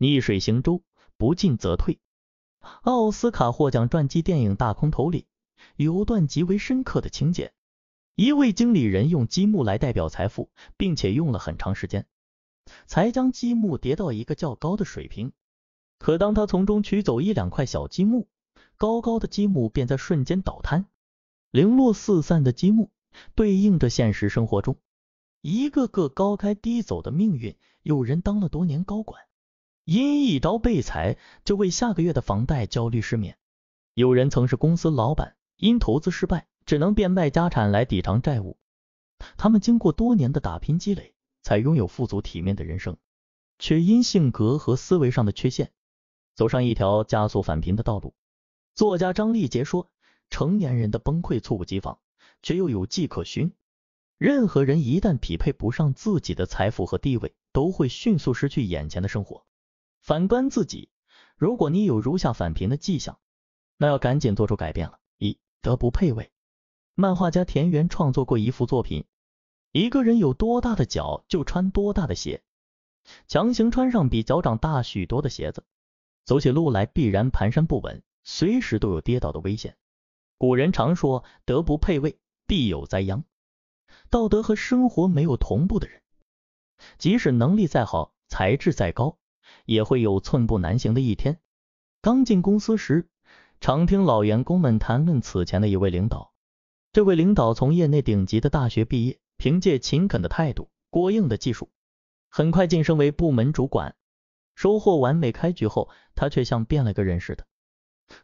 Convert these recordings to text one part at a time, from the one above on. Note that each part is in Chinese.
逆水行舟，不进则退。奥斯卡获奖传记电影《大空头》里有段极为深刻的情节：一位经理人用积木来代表财富，并且用了很长时间，才将积木叠到一个较高的水平。可当他从中取走一两块小积木，高高的积木便在瞬间倒塌，零落四散的积木对应着现实生活中一个个高开低走的命运。有人当了多年高管。因一刀被裁，就为下个月的房贷焦虑失眠。有人曾是公司老板，因投资失败，只能变卖家产来抵偿债务。他们经过多年的打拼积累，才拥有富足体面的人生，却因性格和思维上的缺陷，走上一条加速返贫的道路。作家张立杰说：“成年人的崩溃猝不及防，却又有迹可循。任何人一旦匹配不上自己的财富和地位，都会迅速失去眼前的生活。”反观自己，如果你有如下反贫的迹象，那要赶紧做出改变了。一德不配位，漫画家田园创作过一幅作品：一个人有多大的脚，就穿多大的鞋，强行穿上比脚掌大许多的鞋子，走起路来必然蹒跚不稳，随时都有跌倒的危险。古人常说，德不配位，必有灾殃。道德和生活没有同步的人，即使能力再好，才智再高。也会有寸步难行的一天。刚进公司时，常听老员工们谈论此前的一位领导。这位领导从业内顶级的大学毕业，凭借勤恳的态度、过硬的技术，很快晋升为部门主管。收获完美开局后，他却像变了个人似的。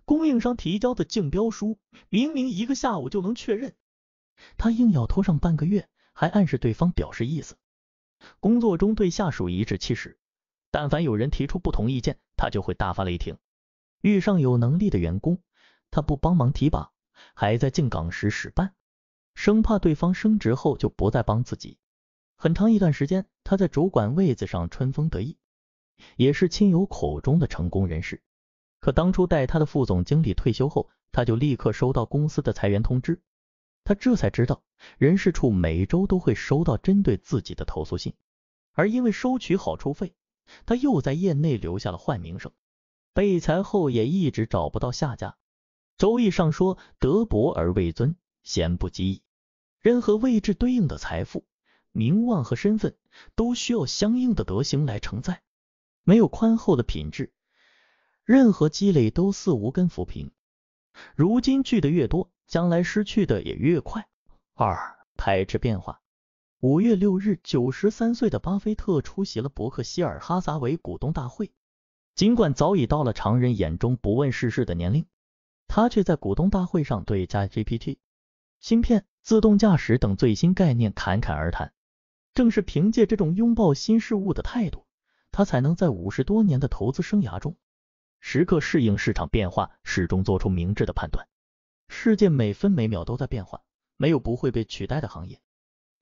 供应商提交的竞标书，明明一个下午就能确认，他硬要拖上半个月，还暗示对方表示意思。工作中对下属颐指气使。但凡有人提出不同意见，他就会大发雷霆；遇上有能力的员工，他不帮忙提拔，还在进岗时使绊，生怕对方升职后就不再帮自己。很长一段时间，他在主管位子上春风得意，也是亲友口中的成功人士。可当初带他的副总经理退休后，他就立刻收到公司的裁员通知。他这才知道，人事处每周都会收到针对自己的投诉信，而因为收取好处费。他又在业内留下了坏名声，被裁后也一直找不到下家。周易上说，德薄而位尊，贤不及矣。任何位置对应的财富、名望和身份，都需要相应的德行来承载。没有宽厚的品质，任何积累都似无根浮萍。如今聚的越多，将来失去的也越快。二、排斥变化。五月六日，九十三岁的巴菲特出席了伯克希尔哈撒韦股东大会。尽管早已到了常人眼中不问世事的年龄，他却在股东大会上对 GPT、芯片、自动驾驶等最新概念侃侃而谈。正是凭借这种拥抱新事物的态度，他才能在五十多年的投资生涯中，时刻适应市场变化，始终做出明智的判断。世界每分每秒都在变化，没有不会被取代的行业。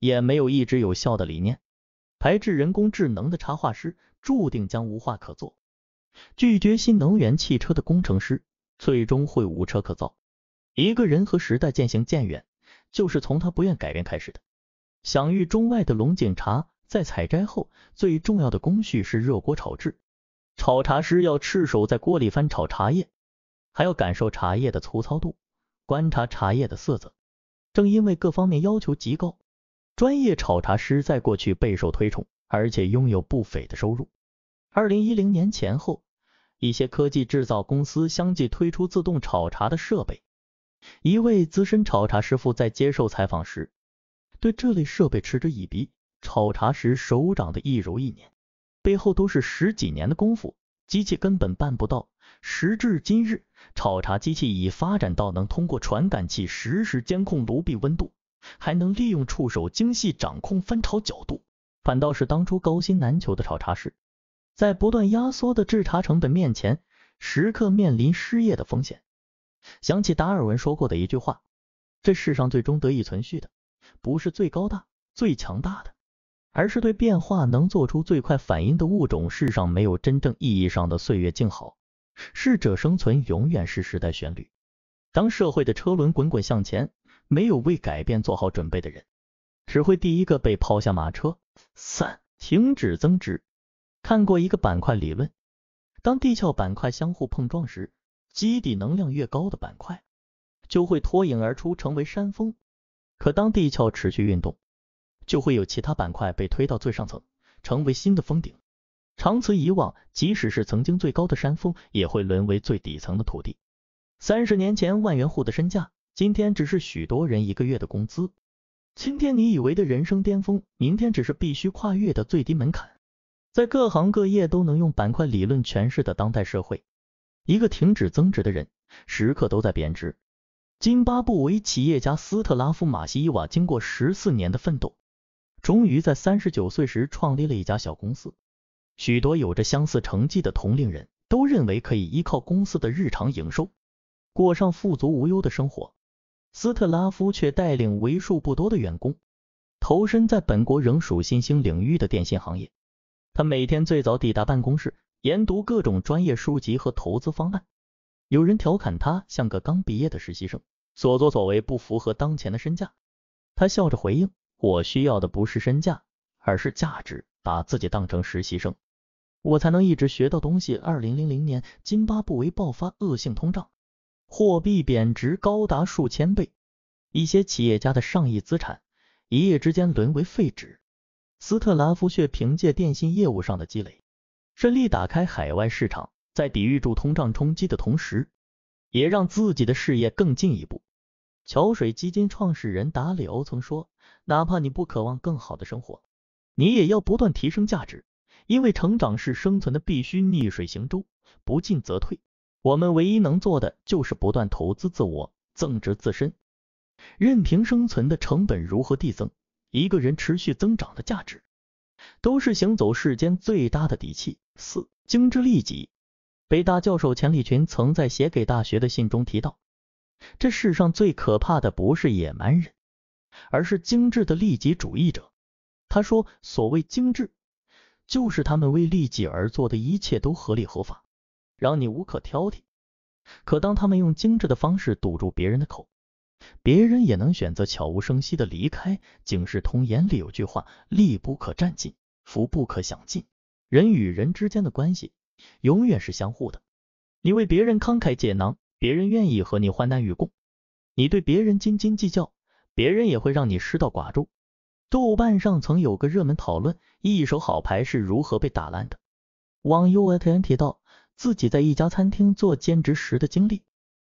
也没有一直有效的理念，排斥人工智能的插画师注定将无话可做，拒绝新能源汽车的工程师最终会无车可造。一个人和时代渐行渐远，就是从他不愿改变开始的。享誉中外的龙井茶，在采摘后最重要的工序是热锅炒制，炒茶师要赤手在锅里翻炒茶叶，还要感受茶叶的粗糙度，观察茶叶的色泽。正因为各方面要求极高。专业炒茶师在过去备受推崇，而且拥有不菲的收入。二零一零年前后，一些科技制造公司相继推出自动炒茶的设备。一位资深炒茶师傅在接受采访时，对这类设备嗤之以鼻：“炒茶时手掌的一揉一捻，背后都是十几年的功夫，机器根本办不到。”时至今日，炒茶机器已发展到能通过传感器实时监控炉壁温度。还能利用触手精细掌控翻炒角度，反倒是当初高薪难求的炒茶师，在不断压缩的制茶成本面前，时刻面临失业的风险。想起达尔文说过的一句话：这世上最终得以存续的，不是最高大、最强大的，而是对变化能做出最快反应的物种。世上没有真正意义上的岁月静好，适者生存永远是时代旋律。当社会的车轮滚滚向前。没有为改变做好准备的人，只会第一个被抛下马车。三，停止增值。看过一个板块理论，当地壳板块相互碰撞时，基底能量越高的板块就会脱颖而出成为山峰。可当地壳持续运动，就会有其他板块被推到最上层，成为新的峰顶。长此以往，即使是曾经最高的山峰，也会沦为最底层的土地。三十年前，万元户的身价。今天只是许多人一个月的工资，今天你以为的人生巅峰，明天只是必须跨越的最低门槛。在各行各业都能用板块理论诠释的当代社会，一个停止增值的人，时刻都在贬值。津巴布韦企业家斯特拉夫马西伊瓦，经过十四年的奋斗，终于在三十九岁时创立了一家小公司。许多有着相似成绩的同龄人都认为可以依靠公司的日常营收，过上富足无忧的生活。斯特拉夫却带领为数不多的员工投身在本国仍属新兴领域的电信行业。他每天最早抵达办公室，研读各种专业书籍和投资方案。有人调侃他像个刚毕业的实习生，所作所为不符合当前的身价。他笑着回应：“我需要的不是身价，而是价值。把自己当成实习生，我才能一直学到东西。”二零零零年，津巴布韦爆发恶性通胀。货币贬值高达数千倍，一些企业家的上亿资产一夜之间沦为废纸。斯特拉夫却凭借电信业务上的积累，顺利打开海外市场，在抵御住通胀冲击的同时，也让自己的事业更进一步。桥水基金创始人达里欧曾说：“哪怕你不渴望更好的生活，你也要不断提升价值，因为成长是生存的必须。逆水行舟，不进则退。”我们唯一能做的就是不断投资自我，增值自身。任凭生存的成本如何递增，一个人持续增长的价值，都是行走世间最大的底气。四、精之利己。北大教授钱理群曾在写给大学的信中提到，这世上最可怕的不是野蛮人，而是精致的利己主义者。他说，所谓精致，就是他们为利己而做的一切都合理合法。让你无可挑剔，可当他们用精致的方式堵住别人的口，别人也能选择悄无声息的离开。《警示通言》里有句话：利不可占尽，福不可享尽。人与人之间的关系永远是相互的，你为别人慷慨解囊，别人愿意和你患难与共；你对别人斤斤计较，别人也会让你失道寡助。豆瓣上曾有个热门讨论：一手好牌是如何被打烂的？网友 a t n 提到。自己在一家餐厅做兼职时的经历。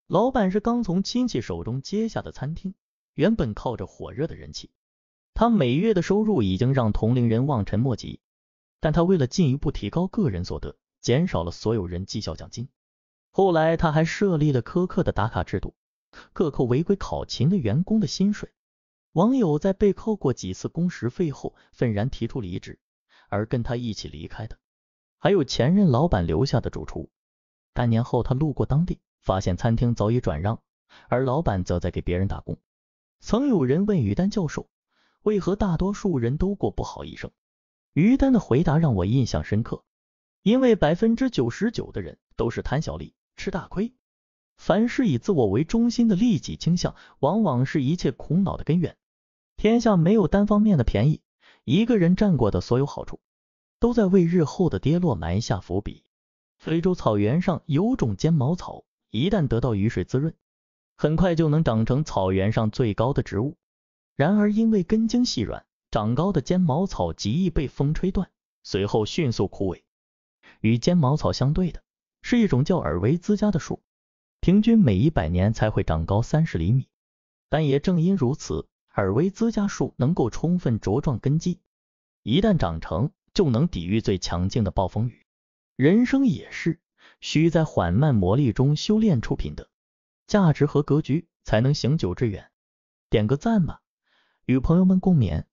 老板是刚从亲戚手中接下的餐厅，原本靠着火热的人气，他每月的收入已经让同龄人望尘莫及。但他为了进一步提高个人所得，减少了所有人绩效奖金。后来他还设立了苛刻的打卡制度，克扣违规考勤的员工的薪水。网友在被扣过几次工时费后，愤然提出离职，而跟他一起离开的。还有前任老板留下的主厨。半年后，他路过当地，发现餐厅早已转让，而老板则在给别人打工。曾有人问于丹教授，为何大多数人都过不好一生？于丹的回答让我印象深刻：因为百分之九十九的人都是贪小利、吃大亏。凡是以自我为中心的利己倾向，往往是一切苦恼的根源。天下没有单方面的便宜，一个人占过的所有好处。都在为日后的跌落埋下伏笔。非洲草原上有种尖毛草，一旦得到雨水滋润，很快就能长成草原上最高的植物。然而，因为根茎细软，长高的尖毛草极易被风吹断，随后迅速枯萎。与尖毛草相对的，是一种叫尔维兹加的树，平均每一百年才会长高三十厘米。但也正因如此，尔维兹加树能够充分茁壮根基，一旦长成。就能抵御最强劲的暴风雨。人生也是，需在缓慢磨砺中修炼出品德、价值和格局，才能行久致远。点个赞吧，与朋友们共勉。